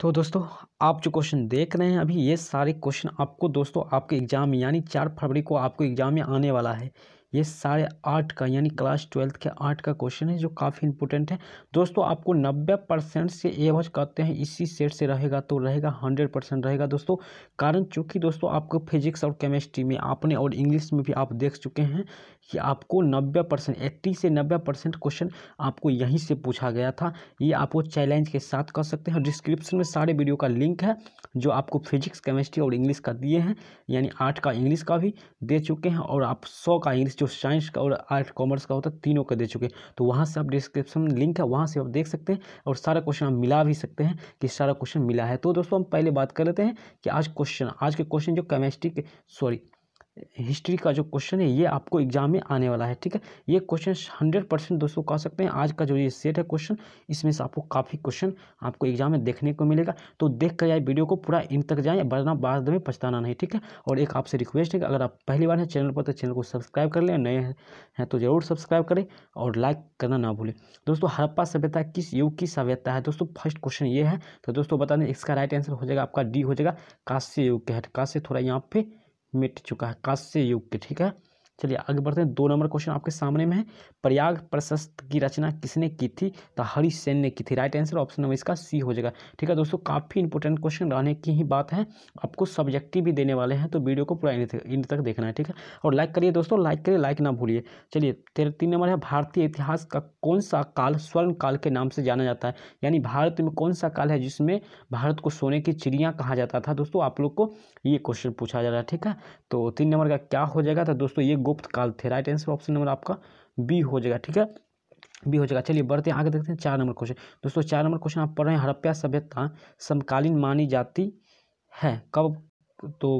तो दोस्तों आप जो क्वेश्चन देख रहे हैं अभी ये सारे क्वेश्चन आपको दोस्तों आपके एग्ज़ाम में यानी चार फरवरी को आपको एग्ज़ाम में आने वाला है ये साढ़े आठ का यानी क्लास ट्वेल्थ के आठ का क्वेश्चन है जो काफ़ी इंपॉर्टेंट है दोस्तों आपको नब्बे परसेंट से एवज कहते हैं इसी सेट से रहेगा तो रहेगा हंड्रेड परसेंट रहेगा दोस्तों कारण चूँकि दोस्तों आपको फिजिक्स और केमिस्ट्री में आपने और इंग्लिश में भी आप देख चुके हैं कि आपको नब्बे परसेंट एट्टी से नब्बे परसेंट क्वेश्चन आपको यहीं से पूछा गया था ये आप वो चैलेंज के साथ कर सकते हैं डिस्क्रिप्शन में सारे वीडियो का लिंक है जो आपको फिजिक्स केमिस्ट्री और इंग्लिश का दिए हैं यानी आर्ट का इंग्लिश का भी दे चुके हैं और आप सौ का इंग्लिश जो साइंस का और आर्ट कॉमर्स का होता है तीनों का दे चुके हैं तो वहाँ से आप डिस्क्रिप्शन लिंक है वहाँ से आप देख सकते हैं और सारा क्वेश्चन आप मिला भी सकते हैं कि सारा क्वेश्चन मिला है तो दोस्तों हम पहले बात कर लेते हैं कि आज क्वेश्चन आज के क्वेश्चन जो केमिस्ट्री के सॉरी हिस्ट्री का जो क्वेश्चन है ये आपको एग्जाम में आने वाला है ठीक है ये क्वेश्चन हंड्रेड परसेंट दोस्तों कह सकते हैं आज का जो ये सेट है क्वेश्चन इसमें से आपको काफ़ी क्वेश्चन आपको एग्जाम में देखने को मिलेगा तो देख कर जाए वीडियो को पूरा इन तक जाए वरना बाद में पछताना नहीं ठीक है और एक आपसे रिक्वेस्ट है कि अगर आप पहली बार हैं चैनल पर तो चैनल को सब्सक्राइब कर लें नए हैं तो ज़रूर सब्सक्राइब करें और लाइक करना ना भूलें दोस्तों हड़प्पा सभ्यता किस युग की सभ्यता है दोस्तों फर्स्ट क्वेश्चन ये है तो दोस्तों बता दें इसका राइट आंसर हो जाएगा आपका डी हो जाएगा कांस्य युग के हट कांस्य थोड़ा यहाँ पे मिट चुका है काश युग के ठीक है चलिए आगे बढ़ते हैं दो नंबर क्वेश्चन आपके सामने में है प्रयाग प्रशस्त की रचना किसने की थी तो हरिसेन ने की थी राइट आंसर ऑप्शन नंबर इसका सी हो जाएगा ठीक है दोस्तों काफ़ी इंपॉर्टेंट क्वेश्चन रहने की ही बात है आपको सब्जेक्टिव भी देने वाले हैं तो वीडियो को पूरा इन तक देखना है ठीक है और लाइक करिए दोस्तों लाइक करिए लाइक ना भूलिए चलिए तेरह तीन नंबर है भारतीय इतिहास का कौन सा काल स्वर्ण काल के नाम से जाना जाता है यानी भारत में कौन सा काल है जिसमें भारत को सोने की चिड़िया कहा जाता था दोस्तों आप लोग को ये क्वेश्चन पूछा जा रहा है ठीक है तो तीन नंबर का क्या हो जाएगा तो दोस्तों ये गुप्त काल थे राइट आंसर ऑप्शन नंबर आपका बी हो जाएगा ठीक है भी हो जाएगा चलिए बढ़ते हैं आगे देखते हैं चार नंबर क्वेश्चन दोस्तों चार नंबर क्वेश्चन आप पढ़ रहे हैं हड़प्पा सभ्यता समकालीन मानी जाती है कब तो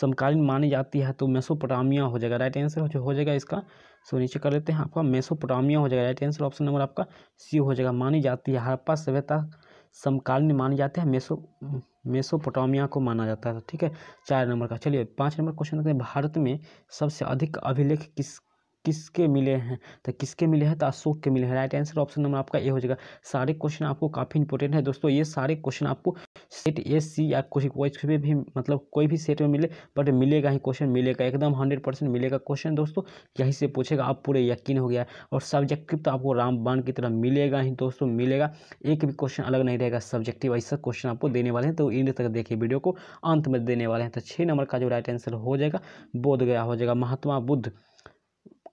समकालीन मानी जाती है तो मेसोपोटामिया हो जाएगा राइट आंसर हो, हो जाएगा इसका सो नीचे कर लेते हैं आपका मेसोपोटामिया हो जाएगा राइट आंसर ऑप्शन नंबर आपका सी हो जाएगा मानी जाती है हड़प्पा सभ्यता समकालीन मानी जाती है मेसो मेसोपोटामिया को माना जाता है ठीक है चार नंबर का चलिए पाँच नंबर क्वेश्चन भारत में सबसे अधिक अभिलेख किस किसके मिले हैं तो किसके मिले हैं तो अशोक के मिले हैं राइट आंसर ऑप्शन नंबर आपका ए हो जाएगा सारे क्वेश्चन आपको काफ़ी इंपॉर्टेंट है दोस्तों ये सारे क्वेश्चन आपको सेट ए सी या कुछ कोई भी मतलब कोई भी सेट में मिले बट मिलेगा ही क्वेश्चन मिलेगा एकदम हंड्रेड परसेंट मिलेगा क्वेश्चन दोस्तों यहीं से पूछेगा आप पूरे यकीन हो गया और सब्जेक्टिव तो आपको रामबाण की तरह मिलेगा ही दोस्तों मिलेगा एक भी क्वेश्चन अलग नहीं रहेगा सब्जेक्टिव ऐसा क्वेश्चन आपको देने वाले हैं तो इंड तक देखिए वीडियो को अंत में देने वाले हैं तो छः नंबर का जो राइट आंसर हो जाएगा बोध गया हो जाएगा महात्मा बुद्ध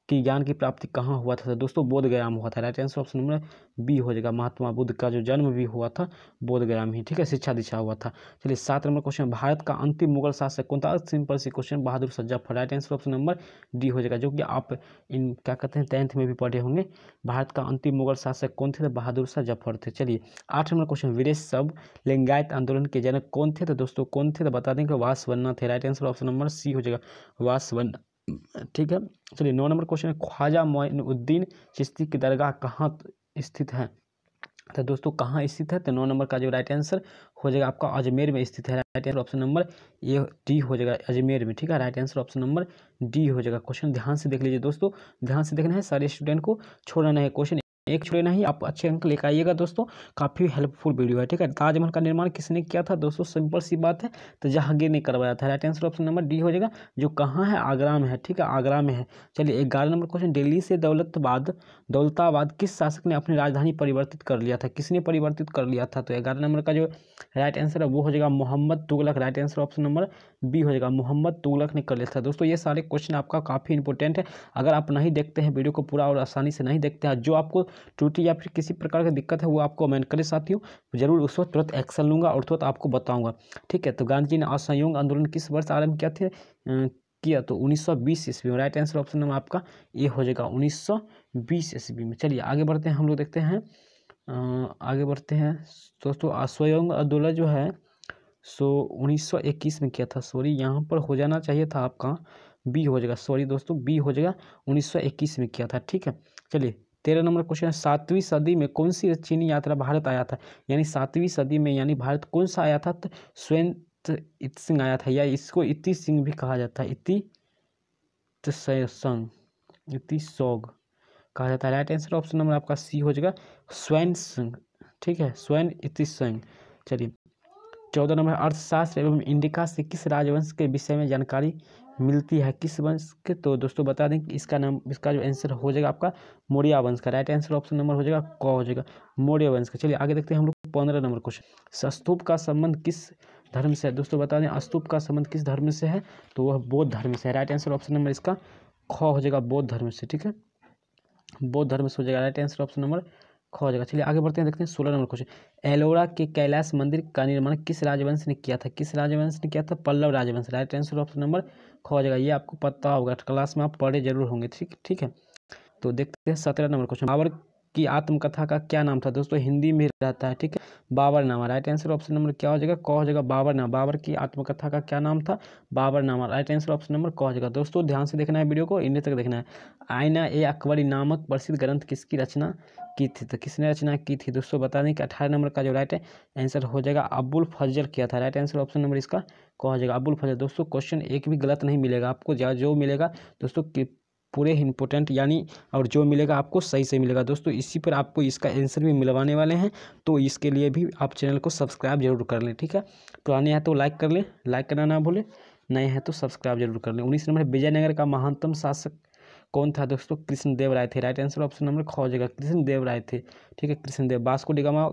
कि ज्ञान की प्राप्ति कहाँ हुआ था दोस्तों बोधगया में हुआ था right answer option number B हो जाएगा महात्मा बुद्ध का जो जन्म भी हुआ था बोधगया में ही ठीक है शिक्षा दीक्षा हुआ था चलिए सात नंबर क्वेश्चन भारत का अंतिम मुगल शासक कौन था सिंपल सी question Bahadur Shah Zafar right answer option number D हो जाएगा जो कि आप इन क्या कहते हैं टेंथ में भी पढ़े होंगे भारत का अंतिम मुगल शासक कौन थे बहादुर शाह जफर थे चलिए आठ नंबर क्वेश्चन वीरेश सब लिंगायत आंदोलन के जनक कौन थे तो दोस्तों कौन थे तो बता दें कि वासवन्ना थे right answer option number C हो जाएगा वासवन्ना ठीक है चलिए नौ नंबर क्वेश्चन है ख्वाजा मोइनुद्दीन चिश्ती की दरगाह कहाँ स्थित है तो दोस्तों कहाँ स्थित है तो नौ नंबर का जो राइट आंसर हो जाएगा आपका अजमेर में स्थित है right answer option number A D हो जाएगा अजमेर में ठीक है right answer option number D हो जाएगा क्वेश्चन ध्यान से देख लीजिए दोस्तों ध्यान से देखना है सारे स्टूडेंट को छोड़ना है क्वेश्चन एक छोड़े नहीं आप अच्छे अंक लेकर आइएगा दोस्तों काफ़ी हेल्पफुल वीडियो है ठीक है ताजमहल का निर्माण किसने किया था दोस्तों सिंपल सी बात है तो जहांगीर ने करवाया था right answer option number D हो जाएगा जो कहाँ है आगरा में है ठीक है आगरा में है चलिए ग्यारह नंबर क्वेश्चन दिल्ली से दौलतबाद दौलताबाद किस शासक ने अपनी राजधानी परिवर्तित कर लिया था किसने परिवर्तित कर लिया था तो ग्यारह नंबर का जो राइट आंसर है वो हो जाएगा Mohammad Tughlaq right answer option number B हो जाएगा मोहम्मद तुगलक ने कर लिया था दोस्तों ये सारे क्वेश्चन आपका काफ़ी इंपॉर्टेंट है अगर आप नहीं देखते हैं वीडियो को पूरा और आसानी से नहीं देखते हैं जो आपको त्रुटि या फिर किसी प्रकार का दिक्कत है वो आपको कमेंट करें साथियों जरूर उस वक्त तुरंत एक्शन लूँगा और तुरंत आपको बताऊँगा ठीक है तो गांधी जी ने असहयोग आंदोलन किस वर्ष आरम्भ किया थे किया तो 1920 ईस्वी में राइट आंसर ऑप्शन नंबर आपका ए हो जाएगा 1920 ईस्वी में चलिए आगे बढ़ते हैं हम लोग देखते हैं आगे बढ़ते हैं दोस्तों स्वयं अदोला जो है सो 1921 में किया था सॉरी यहाँ पर हो जाना चाहिए था आपका बी हो जाएगा सॉरी दोस्तों बी हो जाएगा 1921 में किया था ठीक है चलिए तेरह नंबर क्वेश्चन है सातवीं सदी में कौन सी चीनी यात्रा भारत आया था यानी सातवीं सदी में यानी भारत कौन सा आया था तो स्वयं इत सिंह आया था या इसको इति सिंह भी कहा जाता है इति तो इति सोग कहा जाता है राइट आंसर ऑप्शन नंबर आपका सी हो जाएगा स्वयं सिंह ठीक है स्वयं इति सिंह चलिए चौदह नंबर अर्थशास्त्र एवं इंडिका से किस राजवंश के विषय में जानकारी मिलती है किस वंश के तो दोस्तों बता दें कि इसका नाम इसका जो आंसर हो जाएगा आपका मौर्या वंश का राइट आंसर ऑप्शन नंबर हो जाएगा क हो जाएगा मौर्य वंश का चलिए आगे देखते हैं हम लोग पंद्रह नंबर क्वेश्चन स्तूप का संबंध किस धर्म से है दोस्तों बता दें स्तूप का संबंध किस धर्म से है तो वह बौद्ध धर्म से है राइट आंसर ऑप्शन नंबर इसका ख हो जाएगा बौद्ध धर्म से ठीक है बौद्ध धर्म से हो जाएगा राइट आंसर ऑप्शन नंबर खो हो जाएगा चलिए आगे बढ़ते हैं देखते हैं सोलह नंबर क्वेश्चन एलोरा के कैलाश मंदिर का निर्माण किस राजवंश ने किया था किस राजवंश ने किया था पल्लव राजवंश राइट आंसर ऑप्शन नंबर खो हो जाएगा ये आपको पता होगा क्लास में आप पढ़े जरूर होंगे ठीक ठीक है तो देखते हैं सत्रह नंबर क्वेश्चन बाबर की आत्मकथा का क्या नाम था दोस्तों हिंदी में रहता है ठीक है Baburnama right answer option number क्या हो जाएगा कौ हो जाएगा बाबरनामा बाबर की आत्मकथा का क्या नाम था बाबर नामा राइट आंसर ऑप्शन नंबर कौ हो जाएगा दोस्तों ध्यान से देखना है वीडियो को इन्हें तक देखना है आयना ए अकबरी नामक प्रसिद्ध ग्रंथ किसकी रचना की थी तो किसने रचना की थी दोस्तों बता दें कि अठारह नंबर का जो राइट आंसर हो जाएगा अबुल फजल किया था राइट आंसर ऑप्शन नंबर इसका कहा हो जाएगा अबुल फजल दोस्तों क्वेश्चन एक भी गलत नहीं मिलेगा आपको जो मिलेगा दोस्तों पूरे इंपॉर्टेंट यानी और जो मिलेगा आपको सही से मिलेगा दोस्तों इसी पर आपको इसका आंसर भी मिलवाने वाले हैं तो इसके लिए भी आप चैनल को सब्सक्राइब जरूर कर लें ठीक है पुराने हैं तो लाइक कर लें लाइक करना ना भूलें नए हैं तो सब्सक्राइब जरूर कर लें उन्नीस नंबर विजयनगर का महानतम शासक कौन था दोस्तों कृष्णदेव राय थे राइट आंसर ऑप्शन नंबर खो जाएगा कृष्ण कृष्णदेव राय थे ठीक है कृष्णदेव बास्को डिगामा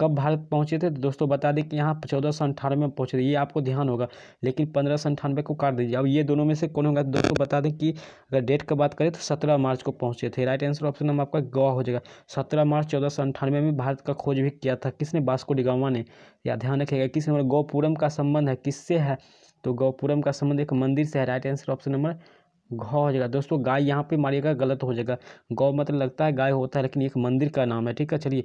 कब भारत पहुंचे थे तो दोस्तों बता दें कि यहाँ चौदह सौ अंठानवे में पहुंचे थे ये आपको ध्यान होगा लेकिन पंद्रह सौ अंठानवे को काट दीजिए अब ये दोनों में से कौन होगा दोस्तों बता दें कि अगर डेट की बात करें तो सत्रह मार्च को पहुंचे थे राइट आंसर ऑप्शन नंबर आपका गौ हो जाएगा सत्रह मार्च चौदह सौ अंठानवे में भारत का खोज भी किया था किसने बास्को डिगामा ने या ध्यान रखेगा किस नंबर गौपुरम का संबंध है किससे है तो गौपुरम का संबंध एक मंदिर से है राइट आंसर ऑप्शन नंबर गौ हो जाएगा दोस्तों गाय यहाँ पे मारिएगा गलत हो जाएगा गौ मतलब लगता है गाय होता है लेकिन एक मंदिर का नाम है ठीक है चलिए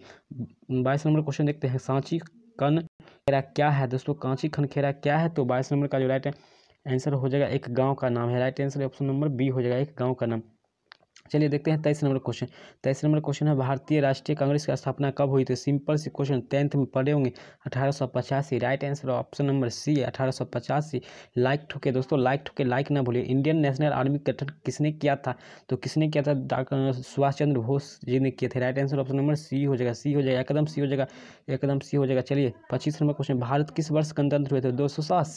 बाईस नंबर क्वेश्चन देखते हैं सांची कन खेरा क्या है दोस्तों कांची खन खेरा क्या है तो बाईस नंबर का जो राइट आंसर हो जाएगा एक गाँव का नाम है right answer option number B हो जाएगा एक गाँव का नाम चलिए देखते हैं तेईस नंबर क्वेश्चन तेईस नंबर क्वेश्चन है भारतीय राष्ट्रीय कांग्रेस की स्थापना कब हुई थी सिंपल से क्वेश्चन टेंथ में पढ़े होंगे अठारह right answer option number C अठारह लाइक ठोके दोस्तों लाइक ठोके लाइक ना भूलिए इंडियन नेशनल आर्मी गठन किसने किया था तो किसने किया था सुभाष चंद्र बोस जी ने किए थे right answer option number C हो जाएगा सी हो जाएगा एकदम सी हो जाएगा एकदम सी हो जाएगा चलिए पच्चीस नंबर क्वेश्चन भारत किस वर्ष गणतंत्र हुए थे दो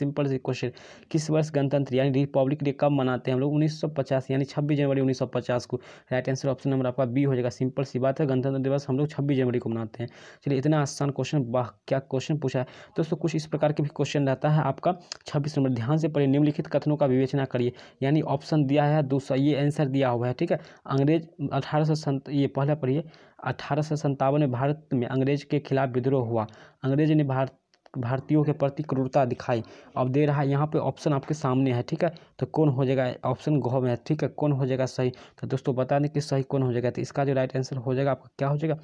सिंपल से क्वेश्चन किस वर्ष गणतंत्र यानी रिपब्लिक डे कब मनाते हैं हम लोग उन्नीस यानी छब्बीस जनवरी उन्नीस को राइट आंसर ऑप्शन नंबर आपका बी हो जाएगा सिंपल सी बात है गणतंत्र दिवस हम लोग छब्बीस जनवरी को मनाते हैं चलिए इतना आसान क्वेश्चन वाह क्या क्वेश्चन पूछा है दोस्तों कुछ इस प्रकार के भी क्वेश्चन रहता है आपका छब्बीस नंबर ध्यान से पढ़िए निम्नलिखित कथनों का विवेचना करिए यानी ऑप्शन दिया है दूसरा ये आंसर दिया हुआ है ठीक है अंग्रेज अठारह ये पहला पढ़िए अठारह में भारत में अंग्रेज के खिलाफ विद्रोह हुआ अंग्रेज ने भारत भारतीयों के प्रति क्रूरता दिखाई अब दे रहा है यहाँ पे ऑप्शन आपके सामने है ठीक है तो कौन हो जाएगा ऑप्शन गह में है ठीक है कौन हो जाएगा सही तो दोस्तों बता दें कि सही कौन हो जाएगा तो इसका जो राइट आंसर हो जाएगा आपका क्या हो जाएगा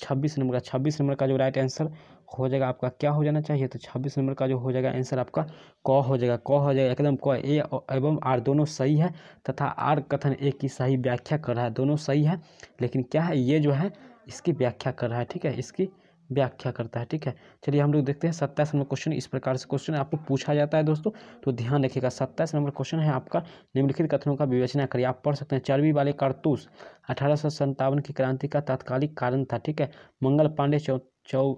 छब्बीस नंबर का छब्बीस नंबर का जो राइट आंसर हो जाएगा आपका क्या हो जाना चाहिए तो छब्बीस नंबर का जो हो जाएगा आंसर आपका क हो जाएगा क हो जाएगा एकदम क ए एवं आर दोनों सही है तथा आर कथन ए की सही व्याख्या कर रहा है दोनों सही है लेकिन क्या है ये जो है इसकी व्याख्या कर रहा है ठीक है इसकी व्याख्या करता है ठीक है चलिए हम लोग देखते हैं सत्ताईस नंबर क्वेश्चन इस प्रकार से क्वेश्चन आपको पूछा जाता है दोस्तों तो ध्यान रखिएगा सत्ताईस नंबर क्वेश्चन है आपका निम्नलिखित कथनों का विवेचना करिए आप पढ़ सकते हैं चर्बी वाले कारतूस अठारह की क्रांति का तात्कालिक कारण था ठीक है मंगल पांडे चौ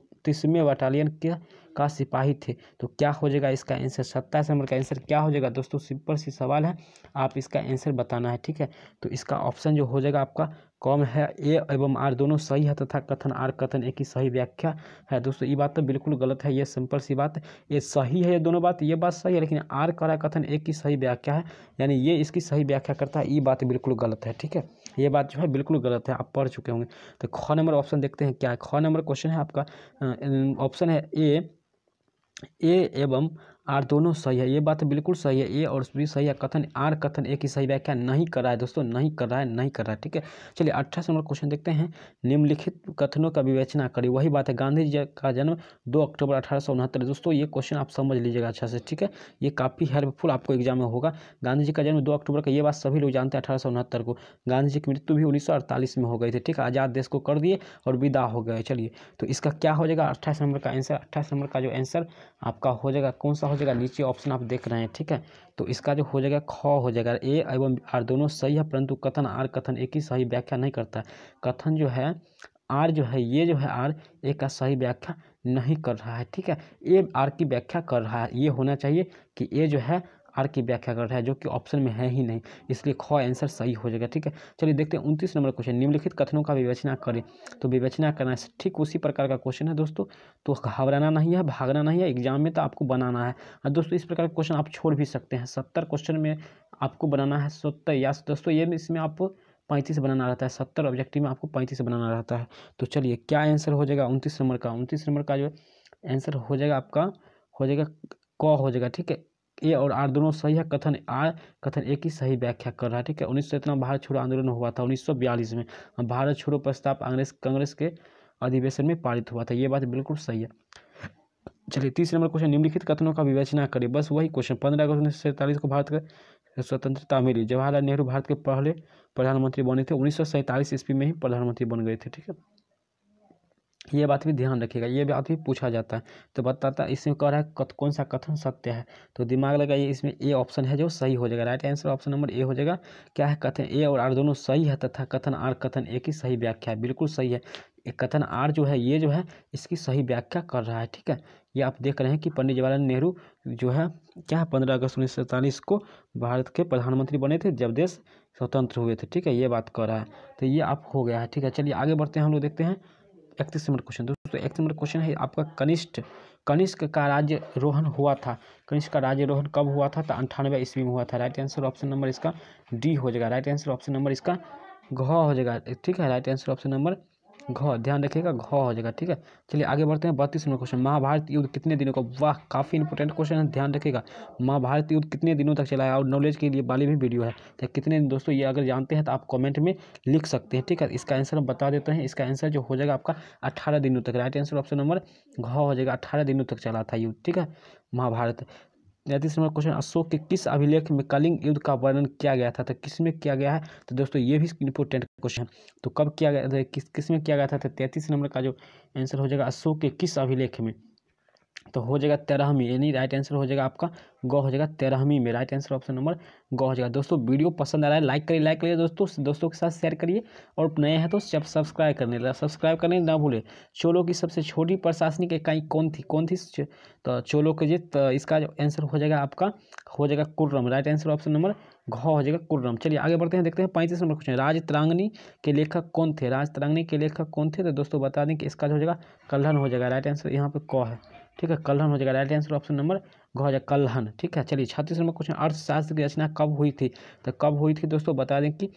बटालियन के का सिपाही थे तो क्या हो जाएगा इसका आंसर सत्ताईस नंबर का आंसर क्या हो जाएगा दोस्तों सिंपल सी सवाल है आप इसका आंसर बताना है ठीक है तो इसका ऑप्शन जो हो जाएगा आपका कम है ए एवं आर दोनों सही है तथा कथन आर कथन ए की सही व्याख्या है दोस्तों ये बात तो बिल्कुल गलत है ये सिंपल सी बात ये सही है ये दोनों बात ये बात सही है लेकिन आर करा कथन ए की सही व्याख्या है यानी ये इसकी सही व्याख्या करता है ये बात बिल्कुल गलत है ठीक है ये बात जो है बिल्कुल गलत है आप पढ़ चुके होंगे तो ख नंबर ऑप्शन देखते हैं क्या है ख नंबर क्वेश्चन है आपका ऑप्शन है ए एवं आर दोनों सही है ये बात बिल्कुल सही है ए और बी सही है कथन आर कथन ए की सही व्याख्या नहीं कर रहा है दोस्तों नहीं कर रहा है नहीं कर रहा है ठीक है चलिए अट्ठाईस नंबर क्वेश्चन देखते हैं निम्नलिखित कथनों का विवेचना करिए वही बात है गांधी जी का जन्म दो अक्टूबर अठारह दोस्तों ये क्वेश्चन आप समझ लीजिएगा अच्छा से ठीक है ये काफ़ी हेल्पफुल आपको एग्जाम में होगा गांधी जी का जन्म दो अक्टूबर का ये बात सभी लोग जानते हैं अठारह को गांधी जी की मृत्यु भी उन्नीस में हो गई थी ठीक है आज़ाद देश को कर दिए और विदा हो गए चलिए तो इसका क्या हो जाएगा अट्ठाईस नंबर का आंसर अट्ठाईस नंबर का जो आंसर आपका हो जाएगा कौन सा जाएगा नीचे ऑप्शन आप देख रहे हैं ठीक है तो इसका जो हो जाएगा ख हो जाएगा ए एवं आर दोनों सही है परंतु कथन आर कथन एक ही सही व्याख्या नहीं करता कथन जो है आर जो है ये जो है आर ए का सही व्याख्या नहीं कर रहा है ठीक है ए आर की व्याख्या कर रहा है ये होना चाहिए कि ए जो है आर की व्याख्या कर रहा है जो कि ऑप्शन में है ही नहीं इसलिए ख आंसर सही हो जाएगा ठीक है चलिए देखते हैं उनतीस नंबर क्वेश्चन निम्नलिखित कथनों का विवेचना करें तो विवेचना करना ठीक उसी प्रकार का क्वेश्चन है दोस्तों तो घबराना नहीं है भागना नहीं है एग्जाम में तो आपको बनाना है और दोस्तों इस प्रकार का क्वेश्चन आप छोड़ भी सकते हैं सत्तर क्वेश्चन में आपको बनाना है सत्तर या दोस्तों ये इसमें आप पैंतीस बनाना रहता है सत्तर ऑब्जेक्टिव में आपको पैंतीस बनाना रहता है तो चलिए क्या आंसर हो जाएगा उनतीस नंबर का उनतीस नंबर का जो आंसर हो जाएगा आपका हो जाएगा क हो जाएगा ठीक है ए और आर दोनों सही है कथन आर कथन ए की सही व्याख्या कर रहा है ठीक है उन्नीस सौ इतना भारत छोड़ो आंदोलन हुआ था उन्नीस सौ बयालीस में भारत छोड़ो प्रस्ताव कांग्रेस कांग्रेस के अधिवेशन में पारित हुआ था ये बात बिल्कुल सही है चलिए तीस नंबर क्वेश्चन निम्नलिखित कथनों का विवेचना करें बस वही क्वेश्चन पंद्रह अगस्त उन्नीस सौ सैंतालीस को भारत का स्वतंत्रता मिली जवाहरलाल नेहरू भारत के पहले प्रधानमंत्री बने थे उन्नीस सौ सैंतालीस ईस्वी में ही प्रधानमंत्री बन गए थे ठीक है ये बात भी ध्यान रखिएगा ये बात भी पूछा जाता है तो बताता है इसमें कह रहा है कथ, कौन सा कथन सत्य है तो दिमाग लगाइए इसमें ए ऑप्शन है जो सही हो जाएगा right answer option number A हो जाएगा क्या है कथन ए और आर दोनों सही है तथा कथन आर कथन ए की सही व्याख्या है बिल्कुल सही है कथन आर जो है ये जो है इसकी सही व्याख्या कर रहा है ठीक है ये आप देख रहे हैं कि पंडित जवाहरलाल नेहरू जो है क्या है पंद्रह अगस्त उन्नीस सौ सैंतालीस को भारत के प्रधानमंत्री बने थे जब देश स्वतंत्र हुए थे ठीक है ये बात कर रहा है तो ये आप हो गया है ठीक है चलिए आगे बढ़ते हैं हम लोग देखते हैं इकतीस नंबर क्वेश्चन दोस्तों इकतीस नंबर क्वेश्चन है आपका कनिष्ठ कनिष्क का राज्य रोहन हुआ था कनिष्क का राज्य रोहन कब हुआ था तो अंठानवे ईस्वी में हुआ था राइट आंसर ऑप्शन नंबर इसका डी हो जाएगा राइट आंसर ऑप्शन नंबर इसका घ हो जाएगा ठीक है राइट आंसर ऑप्शन नंबर घ ध्यान रखिएगा घ हो जाएगा ठीक है चलिए आगे बढ़ते हैं बत्तीस नंबर क्वेश्चन महाभारत युद्ध कितने दिनों का वाह काफ़ी इंपॉर्टेंट क्वेश्चन है ध्यान रखिएगा महाभारत युद्ध कितने दिनों तक चला है और नॉलेज के लिए वाली भी वीडियो है तो कितने दोस्तों ये अगर जानते हैं तो आप कॉमेंट में लिख सकते हैं ठीक है इसका आंसर हम बता देते हैं इसका आंसर जो हो जाएगा आपका अट्ठारह दिनों तक राइट आंसर ऑप्शन नंबर घ हो जाएगा अट्ठारह दिनों तक चला था युद्ध ठीक है महाभारत तैंतीस नंबर क्वेश्चन अशोक के किस अभिलेख में कलिंग युद्ध का वर्णन किया गया था तो किस में किया गया है तो दोस्तों ये भी इंपोर्टेंट क्वेश्चन है तो कब किया गया था किस किस में किया गया था तो तैंतीस नंबर का जो आंसर हो जाएगा अशोक के किस अभिलेख में तो हो जाएगा तेरहवीं यानी राइट आंसर हो जाएगा आपका ग हो जाएगा तेरहवीं में राइट आंसर ऑप्शन नंबर ग हो जाएगा दोस्तों वीडियो पसंद आ रहा है लाइक करिए लाइक करिए दोस्तों दोस्तों के साथ शेयर करिए और नए हैं तो सब्सक्राइब करने सब्सक्राइब करने ना भूलें चोलों की सबसे छोटी प्रशासनिक इकाई कौन थी कौन थी तो चोलों के जी तो इसका आंसर हो जाएगा आपका हो जाएगा Kurram right answer option number घ हो जाएगा कुर्रम चलिए आगे बढ़ते हैं देखते हैं पैंतीस नंबर क्वेश्चन राज त्रांगनी के लेखक कौन थे राज त्रांगनी के लेखक कौन थे तो दोस्तों बता दें कि इसका जो हो जाएगा कल्हन हो जाएगा राइट आंसर यहाँ पर क है ठीक है कलहन हो जाएगा राइट आंसर ऑप्शन नंबर घ हो जाएगा कलहन ठीक है चलिए छत्तीस नंबर क्वेश्चन अर्थशास्त्र की रचना कब हुई थी तो कब हुई थी दोस्तों बता दें कि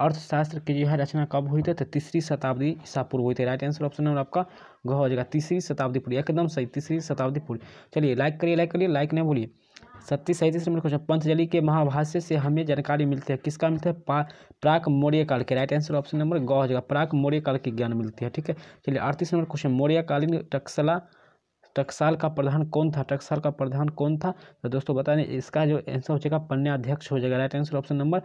अर्थशास्त्र की जो है रचना कब हुई थी तो तीसरी शताब्दी ईसा पूर्व हुई थी राइट आंसर ऑप्शन नंबर आपका घ हो जाएगा तीसरी शताब्दी पूर्व एकदम सही तीसरी शताब्दी पूर्व चलिए लाइक करिए लाइक करिए लाइक नहीं बोलिए सत्तीस सैंतीस नंबर क्वेश्चन पंचजली के महाभाष्य से हमें जानकारी मिलती है किसका मिलता है प्राक मौर्य काल के राइट आंसर ऑप्शन नंबर गौ हो जाएगा प्राक मौर्य काल की ज्ञान मिलती है ठीक है चलिए अड़तीस नंबर क्वेश्चन मौर्यकालीन टक्सला टकसाल का प्रधान कौन था टकसाल का प्रधान कौन था तो दोस्तों बता दें इसका जो आंसर हो जाएगा पन्या अध्यक्ष हो जाएगा राइट आंसर ऑप्शन नंबर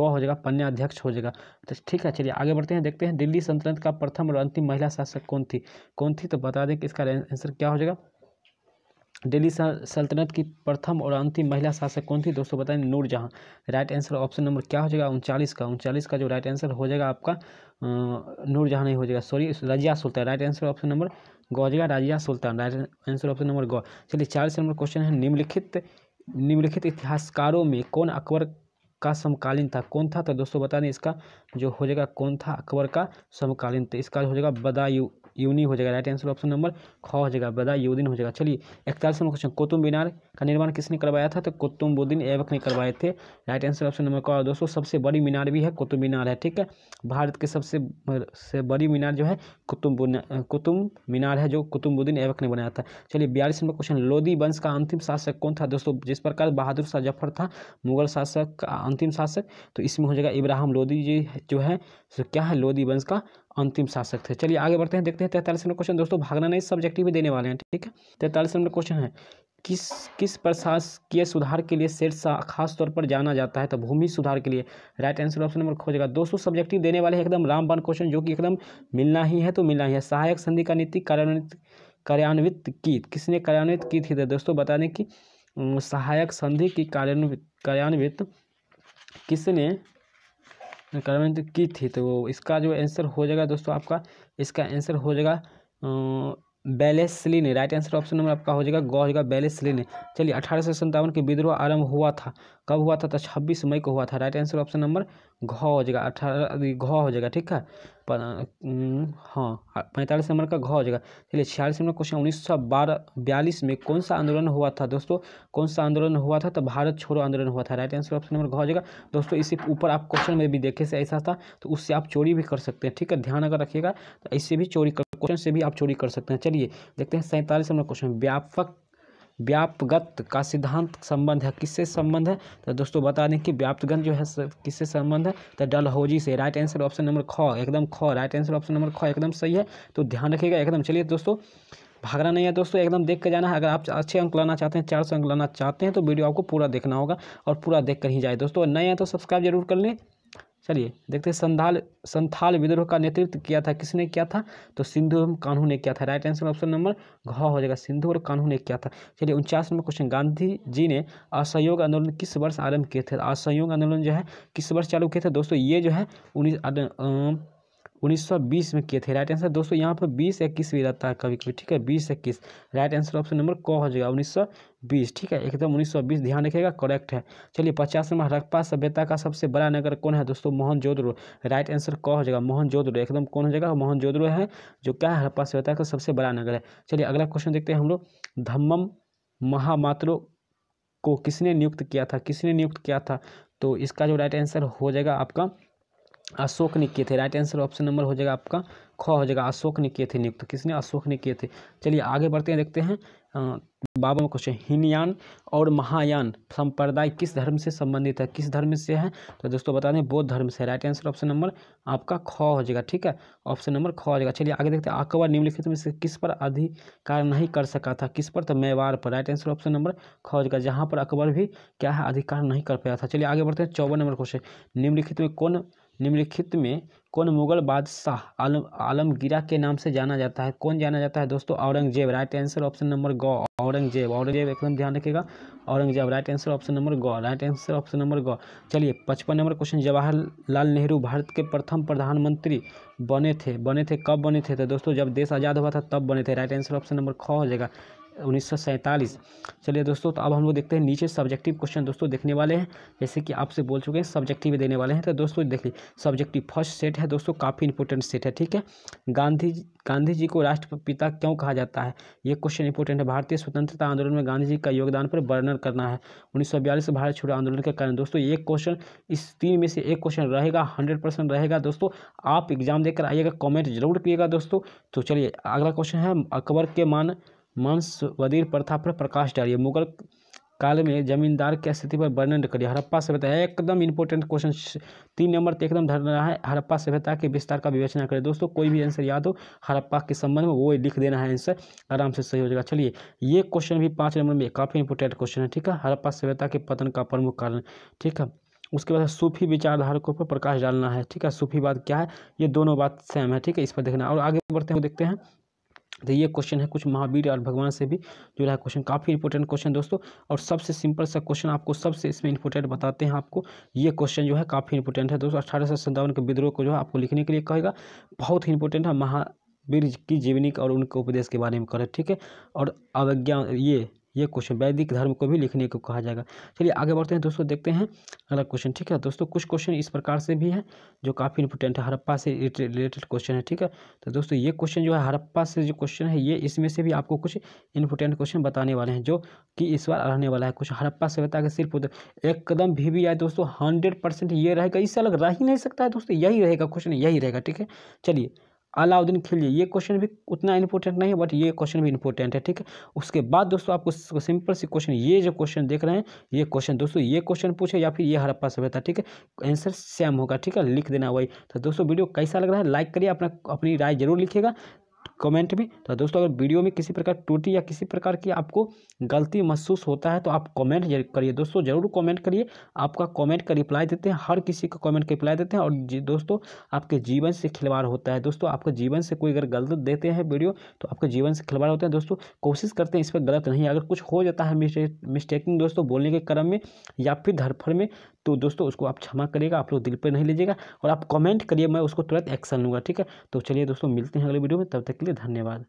गौ हो जाएगा पन्या अध्यक्ष हो जाएगा तो ठीक है चलिए आगे बढ़ते हैं देखते हैं दिल्ली सल्तनत का प्रथम और अंतिम महिला शासक कौन थी कौन थी तो बता दें कि इसका आंसर क्या हो जाएगा दिल्ली सल्तनत की प्रथम और अंतिम महिला शासक कौन थी दोस्तों बताएं जहाँ राइट आंसर ऑप्शन नंबर क्या हो जाएगा उनचालीस का उनचालीस का जो राइट आंसर हो जाएगा आपका जहाँ नहीं हो जाएगा sorry Razia Sultan right answer option number गौजिया Razia Sultan answer option number गौ चलिए चालीस नंबर क्वेश्चन है निम्नलिखित निम्नलिखित इतिहासकारों में कौन अकबर का समकालीन था कौन था तो दोस्तों बता दें इसका जो हो जाएगा कौन था अकबर का समकालीन तो इसका हो जाएगा बदायू यूनी हो जाएगा राइट आंसर ऑप्शन नंबर ख हो जाएगा बदा युद्दीन हो जाएगा चलिए इकतालीस नंबर क्वेश्चन कुतुब मीनार का निर्माण किसने करवाया था तो कुतुबुद्दीन ऐबक ने करवाए थे राइट आंसर ऑप्शन नंबर कौन दोस्तों सबसे बड़ी मीनार भी है कुतुब मीनार है ठीक है भारत के सबसे से बड़ी मीनार जो है कुतुब कुतुब मीनार है जो कुतुबुद्दीन ऐबक ने बनाया था चलिए बयालीस नंबर क्वेश्चन लोधी वंश का अंतिम शासक कौन था दोस्तों जिस प्रकार बहादुर शाह जफर था मुगल शासक का अंतिम शासक तो इसमें हो जाएगा इब्राहिम लोधी जी जो है क्या है लोधी वंश का अंतिम शासक थे चलिए आगे बढ़ते हैं देखते हैं तैंतालीस नंबर क्वेश्चन दोस्तों भागना नहीं सब्जेक्टिव देने वाले हैं ठीक है तैंतालीस नंबर क्वेश्चन है किस किस प्रशासकीय सुधार के लिए शेर शाह खास तौर पर जाना जाता है तो भूमि सुधार के लिए राइट आंसर ऑप्शन नंबर खोजेगा दोस्तों सब्जेक्टिव देने वाले एकदम रामबान क्वेश्चन जो कि एकदम मिलना ही है तो मिलना ही है सहायक संधि का नीति कार्यान्वित कार्यान्वित की किसने कार्यान्वित की थी तो दोस्तों बता दें कि सहायक संधि की कार्यान्वित कार्यान्वित किसने कार्बन की थी तो इसका जो आंसर हो जाएगा दोस्तों आपका इसका आंसर हो जाएगा बैलेसलिन राइट आंसर ऑप्शन नंबर आपका हो जाएगा गौ हो जाएगा बैलेसलिन चलिए अठारह सौ संतावन के विद्रोह आरंभ हुआ था कब हुआ था तो छब्बीस मई को हुआ था राइट आंसर ऑप्शन नंबर घ हो जाएगा अठारह घ हो जाएगा ठीक है हाँ पैंतालीस नंबर का घ हो जाएगा चलिए छियालीस नंबर क्वेश्चन उन्नीस सौ बारह बयालीस में कौन सा आंदोलन हुआ था दोस्तों कौन सा आंदोलन हुआ था तो भारत छोड़ो आंदोलन हुआ था राइट आंसर ऑप्शन नंबर घ हो जाएगा दोस्तों इसी ऊपर आप क्वेश्चन में भी देखे से ऐसा था तो उससे आप चोरी भी कर सकते हैं ठीक है ध्यान अगर रखिएगा तो इससे भी चोरी कर क्वेश्चन से भी आप चोरी कर सकते हैं चलिए देखते हैं सैंतालीस नंबर क्वेश्चन व्यापक व्यापगत का सिद्धांत संबंध है किससे संबंध है तो दोस्तों बता दें कि व्याप्तगत जो है किससे संबंध है तो डलहौजी से राइट आंसर ऑप्शन नंबर ख एकदम ख राइट आंसर ऑप्शन नंबर ख एकदम सही है तो ध्यान रखिएगा एकदम चलिए दोस्तों भागना नहीं है दोस्तों एकदम देख के जाना है अगर आप अच्छे अंक लाना चाहते हैं चार सौ अंक लाना चाहते हैं तो वीडियो आपको पूरा देखना होगा और पूरा देख कर ही जाए दोस्तों नए हैं तो सब्सक्राइब जरूर कर लें चलिए देखते हैं संथाल संथाल विद्रोह का नेतृत्व किया था किसने किया था तो सिंधु एवं कानू ने किया था राइट आंसर ऑप्शन नंबर घ हो जाएगा सिंधु और कानू ने किया था चलिए उनचास नंबर क्वेश्चन गांधी जी ने असहयोग आंदोलन किस वर्ष आरंभ किए थे तो असहयोग आंदोलन जो है किस वर्ष चालू किए थे दोस्तों ये जो है उन्नीस 1920 में किए थे राइट आंसर दोस्तों यहाँ पर बीस इक्कीस भी रहता है कभी कभी ठीक है बीस इक्कीस राइट आंसर ऑप्शन नंबर क हो जाएगा बीस ठीक है एकदम बीस ध्यान रखिएगा करेक्ट है चलिए पचास नंबर हड़प्पा सभ्यता का सबसे बड़ा नगर कौन है दोस्तों मोहन राइट आंसर क हो जाएगा मोहन जोदड़ो एकदम कौन हो जाएगा मोहन जोदड़ो है जो क्या है हड़प्पा सभ्यता का सबसे बड़ा नगर है चलिए अगला क्वेश्चन देखते हैं हम लोग धम्मम महामात्रो को किसने नियुक्त किया था किसने नियुक्त किया था तो इसका जो राइट आंसर हो जाएगा आपका अशोक ने किए थे राइट आंसर ऑप्शन नंबर हो जाएगा आपका ख हो जाएगा अशोक ने किए थे नियुक्त तो किसने अशोक ने किए थे चलिए आगे बढ़ते हैं देखते हैं बाबा क्वेश्चन हिनयान और महायान संप्रदाय किस धर्म से संबंधित है किस धर्म से है तो दोस्तों बता दें बौद्ध धर्म से राइट आंसर ऑप्शन नंबर आपका ख हो जाएगा ठीक है ऑप्शन नंबर ख हो जाएगा चलिए आगे देखते हैं अकबर निम्नलिखित में से किस पर अधिकार नहीं कर सका था किस पर तो मेवाड़ पर राइट आंसर ऑप्शन नंबर ख हो जाएगा जहाँ पर अकबर भी क्या है अधिकार नहीं कर पाया था चलिए आगे बढ़ते हैं चौवन नंबर क्वेश्चन निम्नलिखित में कौन निम्नलिखित में कौन मुगल बादशाह आलम आलमगीरा के नाम से जाना जाता है कौन जाना जाता है दोस्तों Aurangzeb right answer option number गौ औरंगजेब औरंगजेब एकदम ध्यान रखेगा Aurangzeb right answer option number गौ राइट आंसर ऑप्शन नंबर गौ चलिए पचपन नंबर क्वेश्चन जवाहरलाल नेहरू भारत के प्रथम प्रधानमंत्री बने थे बने थे कब बने थे तो दोस्तों जब देश आज़ाद हुआ था तब बने थे राइट आंसर ऑप्शन नंबर ख हो जाएगा उन्नीस चलिए दोस्तों तो अब हम लोग देखते हैं नीचे सब्जेक्टिव क्वेश्चन दोस्तों देखने वाले हैं जैसे कि आपसे बोल चुके हैं सब्जेक्टिव देने वाले हैं तो दोस्तों देखिए सब्जेक्टिव फर्स्ट सेट है दोस्तों काफ़ी इंपॉर्टेंट सेट है ठीक है गांधी गांधी जी को राष्ट्रपिता क्यों कहा जाता है ये क्वेश्चन इंपॉर्टेंट है भारतीय स्वतंत्रता आंदोलन में गांधी जी का योगदान पर वर्णन करना है उन्नीस सौ बयालीस भारत छोड़ो आंदोलन के कारण दोस्तों एक क्वेश्चन इस तीन में से एक क्वेश्चन रहेगा हंड्रेड परसेंट रहेगा दोस्तों आप एग्जाम देकर आइएगा कॉमेंट जरूर किएगा दोस्तों तो चलिए अगला क्वेश्चन है अकबर के मान मंस वजीर प्रथा पर प्रकाश डालिए मुगल काल में जमींदार की स्थिति पर वर्णन करिए हड़प्पा सभ्यता एकदम इंपॉर्टेंट क्वेश्चन तीन नंबर पे तो एकदम धरना है हड़प्पा सभ्यता के विस्तार का विवेचना करें दोस्तों कोई भी आंसर याद हो हड़प्पा के संबंध में वो लिख देना है आंसर आराम से सही हो जाएगा चलिए ये क्वेश्चन भी पाँच नंबर में काफ़ी इंपॉर्टेंट क्वेश्चन है ठीक है हड़प्पा सभ्यता के पतन का प्रमुख कारण ठीक है उसके बाद सूफी विचारधारकों पर प्रकाश डालना है ठीक है सूफी बात क्या है ये दोनों बात सेम है ठीक है इस पर देखना और आगे बढ़ते हैं देखते हैं तो ये क्वेश्चन है कुछ महावीर और भगवान से भी जुड़ा है क्वेश्चन काफ़ी इंपॉर्टेंट क्वेश्चन दोस्तों और सबसे सिंपल सा क्वेश्चन आपको सबसे इसमें इंपॉर्टेंट बताते हैं आपको ये क्वेश्चन जो है काफ़ी इंपॉर्टेंट है दोस्तों अठारह सौ के विद्रोह को जो है आपको लिखने के लिए कहेगा बहुत ही इंपॉर्टेंट है महावीर की जीवनी और उनके उपदेश के बारे में करें ठीक है और अवज्ञा ये ये क्वेश्चन वैदिक धर्म को भी लिखने को कहा जाएगा चलिए आगे बढ़ते हैं दोस्तों देखते हैं अगला क्वेश्चन ठीक है दोस्तों कुछ क्वेश्चन इस प्रकार से भी है जो काफ़ी इंपोर्टेंट है हड़प्पा से रिलेटेड क्वेश्चन है ठीक है तो दोस्तों ये क्वेश्चन जो है हड़प्पा से जो क्वेश्चन है ये इसमें से भी आपको कुछ इंपोर्टेंट क्वेश्चन बताने वाले हैं जो कि इस बार रहने वाला है कुछ हड़प्पा बता के सिर्फ एकदम भी भी आए दोस्तों हंड्रेड परसेंट ये रहेगा इससे अलग रह ही नहीं सकता है दोस्तों यही रहेगा क्वेश्चन यही रहेगा ठीक है चलिए अलाउद्दीन खिलजी ये क्वेश्चन भी उतना इंपॉर्टेंट नहीं है बट ये क्वेश्चन भी इंपॉर्टेंट है ठीक है उसके बाद दोस्तों आपको सिंपल सी क्वेश्चन ये जो क्वेश्चन देख रहे हैं ये क्वेश्चन दोस्तों ये क्वेश्चन पूछे या फिर ये हड़प्पा सभ्यता ठीक है आंसर सेम होगा ठीक है लिख देना वही तो दोस्तों वीडियो कैसा लग रहा है लाइक करिए अपना अपनी राय जरूर लिखेगा कमेंट में तो दोस्तों अगर वीडियो में किसी प्रकार टूटी या किसी प्रकार की आपको गलती महसूस होता है तो आप कमेंट करिए दोस्तों ज़रूर कमेंट करिए आपका कमेंट का रिप्लाई देते हैं हर किसी का कमेंट का रिप्लाई देते हैं और दोस्तों आपके जीवन से खिलवाड़ होता है दोस्तों आपके जीवन से कोई अगर गलत देते हैं वीडियो तो आपके जीवन से खिलवाड़ होते हैं दोस्तों कोशिश करते हैं इस पर गलत नहीं अगर कुछ हो जाता है मिस्टेकिंग दोस्तों बोलने के क्रम में या फिर धरफड़ में तो दोस्तों उसको आप क्षमा करिएगा आप लोग दिल पर नहीं लीजिएगा और आप कमेंट करिए मैं उसको तुरंत एक्शन लूँगा ठीक है तो चलिए दोस्तों मिलते हैं अगले वीडियो में तब तक के लिए धन्यवाद